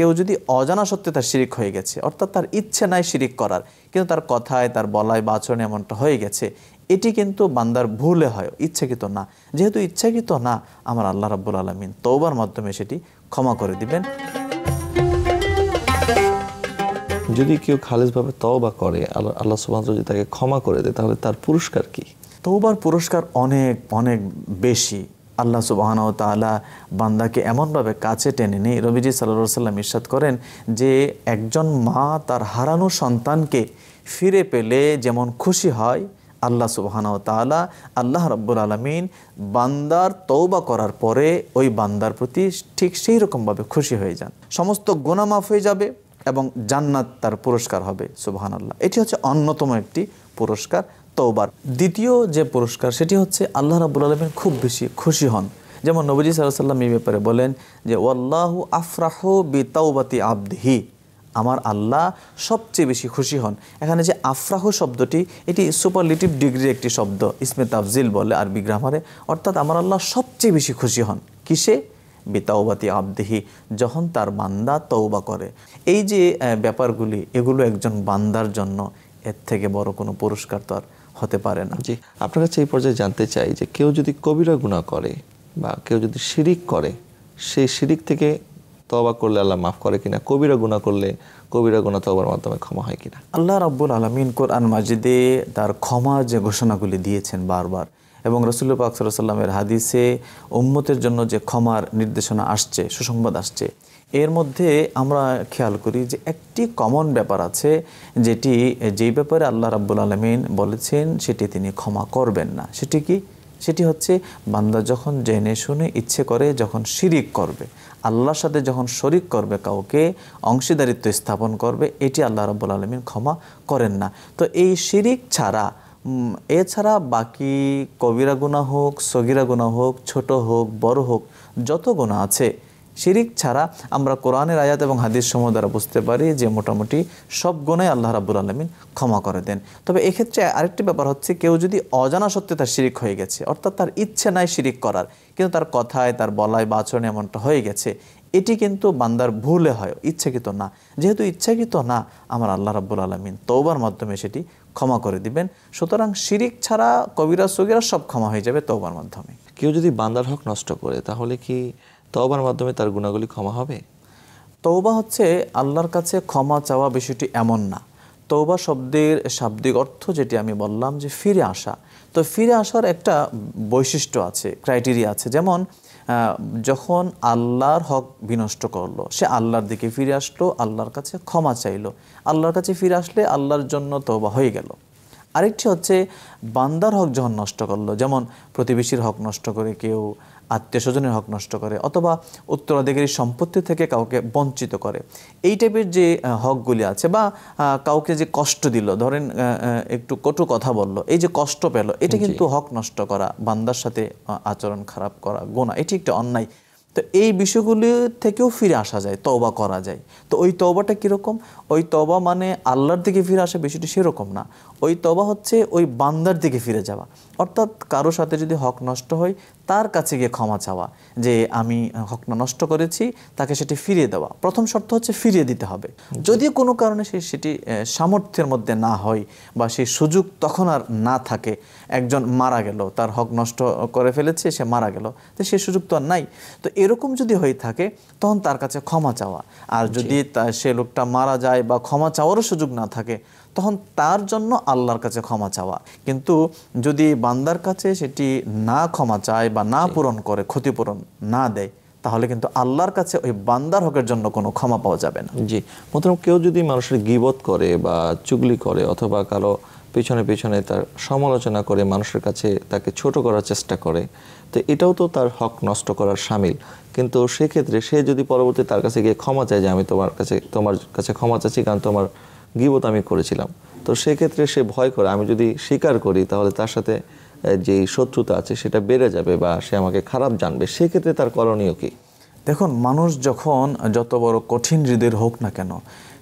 কেউ যদি অজানা সত্ত্বে তার শিরিক হয়ে গেছে অর্থাৎ তার ইচ্ছে নাই শিরিক করার কিন্তু তার কথায় তার বলায় বা এমনটা হয়ে গেছে এটি কিন্তু বান্দার ভুলে হয় ইচ্ছাকৃত না যেহেতু ইচ্ছাকৃত না আমার আল্লাহ রাব্বুল আলমিন তৌবার মাধ্যমে সেটি ক্ষমা করে দিবেন যদি কেউ খালেজভাবে তওবা করে আল্লাহ আল্লাহ সুবাহ যদি তাকে ক্ষমা করে দেয় তাহলে তার পুরস্কার কি তৌবার পুরস্কার অনেক অনেক বেশি আল্লাহ সুবাহানাও তালা বান্দাকে এমনভাবে কাছে টেনে নেই রবিজি সাল্লা সাল্লাম ইস্বাদ করেন যে একজন মা তার হারানো সন্তানকে ফিরে পেলে যেমন খুশি হয় আল্লাহ সুবাহানাও তালা আল্লাহ রব্বুল আলমিন বান্দার তৌবা করার পরে ওই বান্দার প্রতি ঠিক সেই রকমভাবে খুশি হয়ে যান সমস্ত গোনামাফ হয়ে যাবে এবং জান্নাত তার পুরস্কার হবে সুবাহান আল্লাহ এটি হচ্ছে অন্যতম একটি পুরস্কার তৌবার দ্বিতীয় যে পুরস্কার সেটি হচ্ছে আল্লাহ রাবুল আলমের খুব বেশি খুশি হন যেমন নবজি সাল্লাহ সাল্লাম এই ব্যাপারে বলেন যে ওল্লাহ আফরাহ বি তাওবাতি আবদিহি আমার আল্লাহ সবচেয়ে বেশি খুশি হন এখানে যে আফরাহ শব্দটি এটি সুপারলিটিভ ডিগ্রি একটি শব্দ ইসমে তাফজিল বলে আরবি গ্রামারে অর্থাৎ আমার আল্লাহ সবচেয়ে বেশি খুশি হন কিসে বেতাওবাতি আবদেহি যখন তার বান্দা তৌবা করে এই যে ব্যাপারগুলি এগুলো একজন বান্দার জন্য এর থেকে বড় কোনো পুরস্কার তো আর হতে পারে না জি আপনার কাছে এই পর্যায়ে জানতে চাই যে কেউ যদি কবিরা গুণা করে বা কেউ যদি শিরিক করে সেই শিরিক থেকে তবা করলে আল্লাহ মাফ করে কিনা কবিরা গুণা করলে কবিরা গুণা তবার মাধ্যমে ক্ষমা হয় কিনা আল্লাহ রাব্বুল আলমিন কোরআন মাজিদে তার ক্ষমা যে ঘোষণাগুলি দিয়েছেন বারবার এবং রসুল্ল পাকসাল্লামের হাদিসে উম্মতের জন্য যে ক্ষমার নির্দেশনা আসছে সুসংবাদ আসছে এর মধ্যে আমরা খেয়াল করি যে একটি কমন ব্যাপার আছে যেটি যেই ব্যাপারে আল্লাহ রাব্বুল আলমিন বলেছেন সেটি তিনি ক্ষমা করবেন না সেটি কি সেটি হচ্ছে বান্দা যখন জেনে শুনে ইচ্ছে করে যখন শিরিক করবে আল্লাহর সাথে যখন শরিক করবে কাউকে অংশীদারিত্ব স্থাপন করবে এটি আল্লাহ রাব্বুল আলমিন ক্ষমা করেন না তো এই শিরিক ছাড়া এছাড়া বাকি কবিরা গুণা হোক সগিরা গুণা হোক ছোট হোক বড় হোক যত গুণা আছে শিরিক ছাড়া আমরা কোরআনের আয়াত এবং হাদিস সমূহ দ্বারা বুঝতে পারি যে মোটামুটি সব গুণাই আল্লাহ রাবুল আলমিন ক্ষমা করে দেন তবে এক্ষেত্রে আরেকটি ব্যাপার হচ্ছে কেউ যদি অজানা সত্ত্বে তার শিরিক হয়ে গেছে অর্থাৎ তার ইচ্ছে নাই শিরিক করার কিন্তু তার কথায় তার বলায় বা আচরণে এমনটা হয়ে গেছে এটি কিন্তু বান্দার ভুলে হয় ইচ্ছাকৃত না যেহেতু ইচ্ছাকৃত না আমার আল্লাহ রাব্বুল আলমিন তৌবার মাধ্যমে সেটি ক্ষমা করে দিবেন সুতরাং শিরিক ছাড়া কবিরা সগিরা সব ক্ষমা হয়ে যাবে তৌবার মাধ্যমে কেউ যদি বান্দার হক নষ্ট করে তাহলে কি তওবার মাধ্যমে তার গুণাগুলি ক্ষমা হবে তৌবা হচ্ছে আল্লাহর কাছে ক্ষমা চাওয়া বিষয়টি এমন না তৌবা শব্দের শাব্দিক অর্থ যেটি আমি বললাম যে ফিরে আসা তো ফিরে আসার একটা বৈশিষ্ট্য আছে ক্রাইটেরিয়া আছে যেমন যখন আল্লাহর হক বিনষ্ট করলো সে আল্লাহর দিকে ফিরে আসলো আল্লাহর কাছে ক্ষমা চাইলো আল্লাহর কাছে ফিরে আসলে আল্লাহর জন্য তৌবা হয়ে গেল আরেকটি হচ্ছে বান্দার হক যখন নষ্ট করলো যেমন প্রতিবেশীর হক নষ্ট করে কেউ আত্মীয় স্বজনের হক নষ্ট করে অথবা উত্তরাধিকারীর সম্পত্তি থেকে কাউকে বঞ্চিত করে এই টাইপের যে হকগুলি আছে বা কাউকে যে কষ্ট দিল ধরেন একটু কটু কথা বলল এই যে কষ্ট পেল এটা কিন্তু হক নষ্ট করা বান্দার সাথে আচরণ খারাপ করা গোনা এটি একটা অন্যায় তো এই বিষয়গুলি থেকেও ফিরে আসা যায় তওবা করা যায় তো ওই তওবাটা কীরকম ওই তওবা মানে আল্লাহর দিকে ফিরে আসা বিষয়টি সেরকম না ওই তওবা হচ্ছে ওই বান্দার দিকে ফিরে যাওয়া অর্থাৎ কারো সাথে যদি হক নষ্ট হয় তার কাছে গিয়ে ক্ষমা চাওয়া যে আমি হক নষ্ট করেছি তাকে সেটি ফিরিয়ে দেওয়া প্রথম শর্ত হচ্ছে ফিরিয়ে দিতে হবে যদি কোনো কারণে সে সেটি সামর্থ্যের মধ্যে না হয় বা সেই সুযোগ তখন আর না থাকে একজন মারা গেল তার হক নষ্ট করে ফেলেছে সে মারা গেল তো সে সুযোগ তো আর নাই তো এরকম যদি হয়ে থাকে তখন তার কাছে ক্ষমা চাওয়া আর যদি সে লোকটা মারা যায় বা ক্ষমা চাওয়ারও সুযোগ না থাকে তখন তার জন্য আল্লাহর কাছে ক্ষমা চাওয়া কিন্তু যদি বান্দার কাছে সেটি না ক্ষমা চায় বা না পূরণ করে ক্ষতিপূরণ না দেয় তাহলে কিন্তু আল্লাহর কাছে ওই বান্দার হকের জন্য কোনো ক্ষমা পাওয়া যাবে না জি প্রথম কেউ যদি মানুষের গিবত করে বা চুগলি করে অথবা কারো পিছনে পিছনে তার সমালোচনা করে মানুষের কাছে তাকে ছোট করার চেষ্টা করে তো এটাও তো তার হক নষ্ট করার সামিল কিন্তু সেক্ষেত্রে সে যদি পরবর্তী তার কাছে গিয়ে ক্ষমা চায় যে আমি তোমার কাছে তোমার কাছে ক্ষমা চাচ্ছি কারণ তোমার গিবত আমি করেছিলাম তো সেক্ষেত্রে সে ভয় করে আমি যদি স্বীকার করি তাহলে তার সাথে যেই শত্রুতা আছে সেটা বেড়ে যাবে বা সে আমাকে খারাপ জানবে সেক্ষেত্রে তার করণীয় কী দেখুন মানুষ যখন যত বড় কঠিন হৃদয়ের হোক না কেন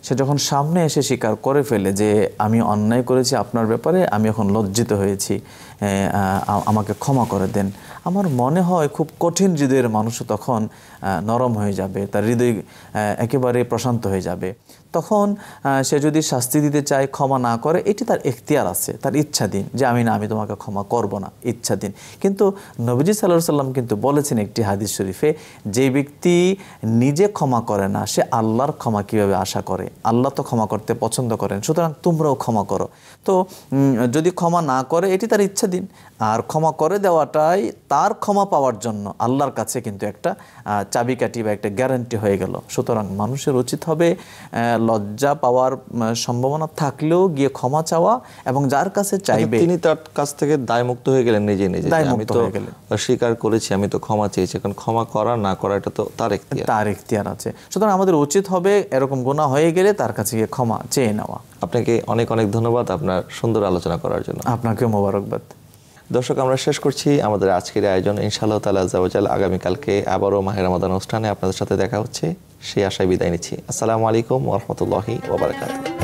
সে যখন সামনে এসে স্বীকার করে ফেলে যে আমি অন্যায় করেছি আপনার ব্যাপারে আমি এখন লজ্জিত হয়েছি আমাকে ক্ষমা করে দেন আমার মনে হয় খুব কঠিন হৃদয়ের মানুষও তখন নরম হয়ে যাবে তার হৃদয় একেবারে প্রশান্ত হয়ে যাবে তখন সে যদি শাস্তি দিতে চায় ক্ষমা না করে এটি তার এখতিয়ার আছে তার ইচ্ছা দিন যে আমি না আমি তোমাকে ক্ষমা করব না ইচ্ছা দিন কিন্তু নবীজি সাল্লাহ সাল্লাম কিন্তু বলেছেন একটি হাদিস শরীফে যে ব্যক্তি নিজে ক্ষমা করে না সে আল্লাহর ক্ষমা কিভাবে আশা করে আল্লাহ তো ক্ষমা করতে পছন্দ করেন সুতরাং তোমরাও ক্ষমা করো তো যদি ক্ষমা না করে এটি তার ইচ্ছা দিন আর ক্ষমা করে দেওয়াটাই তার ক্ষমা পাওয়ার জন্য আল্লাহর কাছে কিন্তু একটা চাবিকাঠি বা একটা গ্যারান্টি হয়ে গেল সুতরাং মানুষের উচিত হবে লজ্জা পাওয়ার সম্ভাবনা থাকলেও গিয়ে ক্ষমা চাওয়া এবং যার কাছে আচ্ছা, চাইবে তিনি তার কাছ থেকে দায়মুক্ত হয়ে গেলেন নিজে নিজে হয়ে গেলেন স্বীকার করেছি আমি তো ক্ষমা চেয়েছি কারণ ক্ষমা করা না করা এটা তো তার তার এখতিয়ার আছে সুতরাং আমাদের উচিত হবে এরকম গোনা হয়ে গেলে তার কাছে গিয়ে ক্ষমা চেয়ে নেওয়া আপনাকে অনেক অনেক ধন্যবাদ আপনার সুন্দর আলোচনা করার জন্য আপনাকে মোবারকবাদ দর্শক আমরা শেষ করছি আমাদের আজকের আয়োজন ইনশাআল্লাহ তালা জাওয়াজাল আগামীকালকে আবারও মাহের রমাদান অনুষ্ঠানে আপনাদের সাথে দেখা হচ্ছে সেই আশায় বিদায় নিচ্ছি আসসালামু আলাইকুম ওরহমতুল্লাহি ওবরাকাতু